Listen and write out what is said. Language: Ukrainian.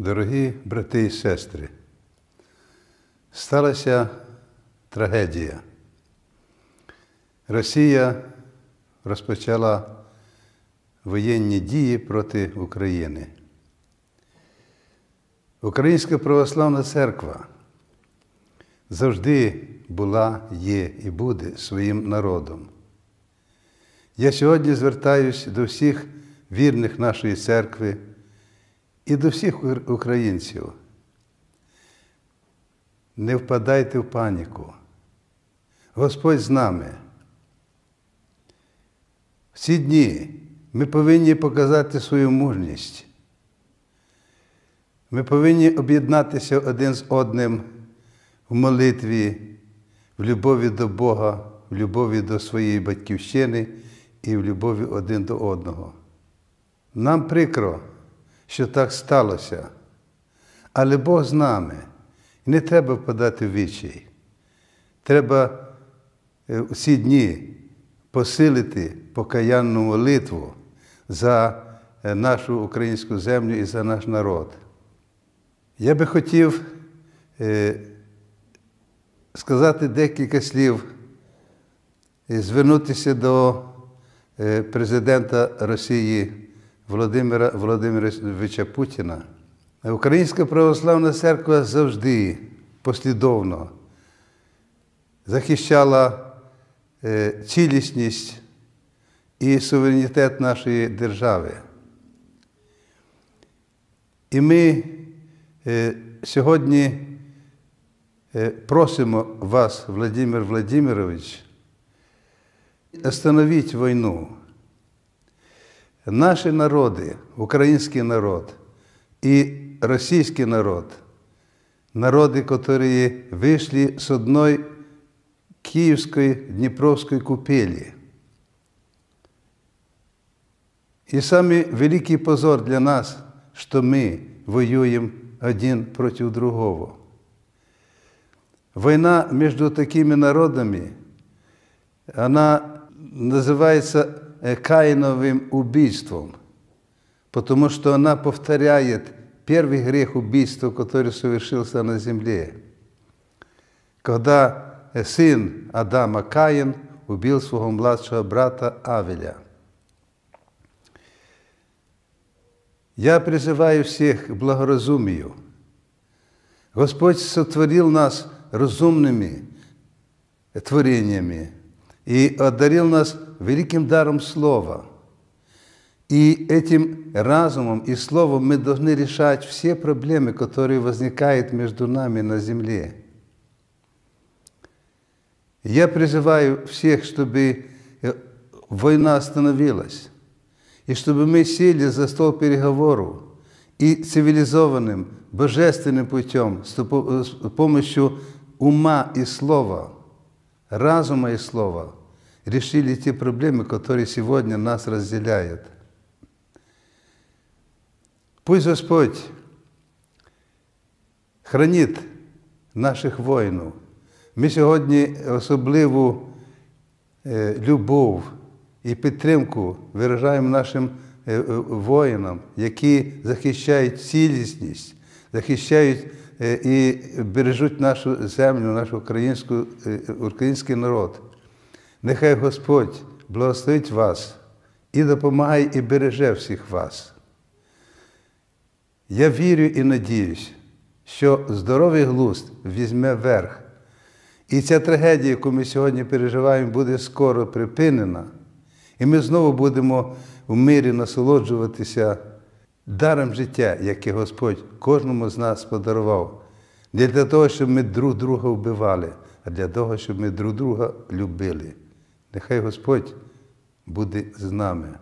Дорогі брати і сестри, сталася трагедія. Росія розпочала воєнні дії проти України. Українська православна церква завжди була, є і буде своїм народом. Я сьогодні звертаюся до всіх вірних нашої церкви. І до всіх українців. Не впадайте в паніку. Господь з нами. В ці дні ми повинні показати свою мужність. Ми повинні об'єднатися один з одним в молитві, в любові до Бога, в любові до своєї батьківщини і в любові один до одного. Нам прикро що так сталося. Але Бог з нами. І не треба впадати в вічі. Треба ці е, дні посилити покаянну молитву за е, нашу українську землю і за наш народ. Я би хотів е, сказати декілька слів, звернутися до президента Росії Володимира Володимировича Путіна, Українська православна церква завжди послідовно захищала е, цілісність і суверенітет нашої держави. І ми е, сьогодні е, просимо вас, Владимир Владимирович, остановіть війну. Наші народи, український народ і російський народ, народи, які вийшли з одної Київської Дніпровської купелі. І саме великий позор для нас, що ми воюємо один проти другого. Війна між такими народами, вона називається Каиновым убийством, потому что она повторяет первый грех убийства, который совершился на земле, когда э, сын Адама Каин убил своего младшего брата Авеля. Я призываю всех к благоразумию. Господь сотворил нас разумными творениями – и одарил нас великим даром Слова. И этим разумом и Словом мы должны решать все проблемы, которые возникают между нами на земле. Я призываю всех, чтобы э, война остановилась, и чтобы мы сели за стол переговоров и цивилизованным, божественным путем, с э, помощью ума и слова – разума и слова решили те проблемы, которые сегодня нас разделяют. Пусть Господь хранит наших воїнів. Ми сьогодні особливу э, любов і підтримку виражаємо нашим э, э, воїнам, які захищають цілісність, захищають Е, і бережуть нашу землю, наш е, український народ. Нехай Господь благословить вас і допомагає, і береже всіх вас. Я вірю і надіюсь, що здоровий глузд візьме верх. І ця трагедія, яку ми сьогодні переживаємо, буде скоро припинена, і ми знову будемо в мирі насолоджуватися даром життя, яке Господь кожному з нас подарував, не для того, щоб ми друг друга вбивали, а для того, щоб ми друг друга любили. Нехай Господь буде з нами.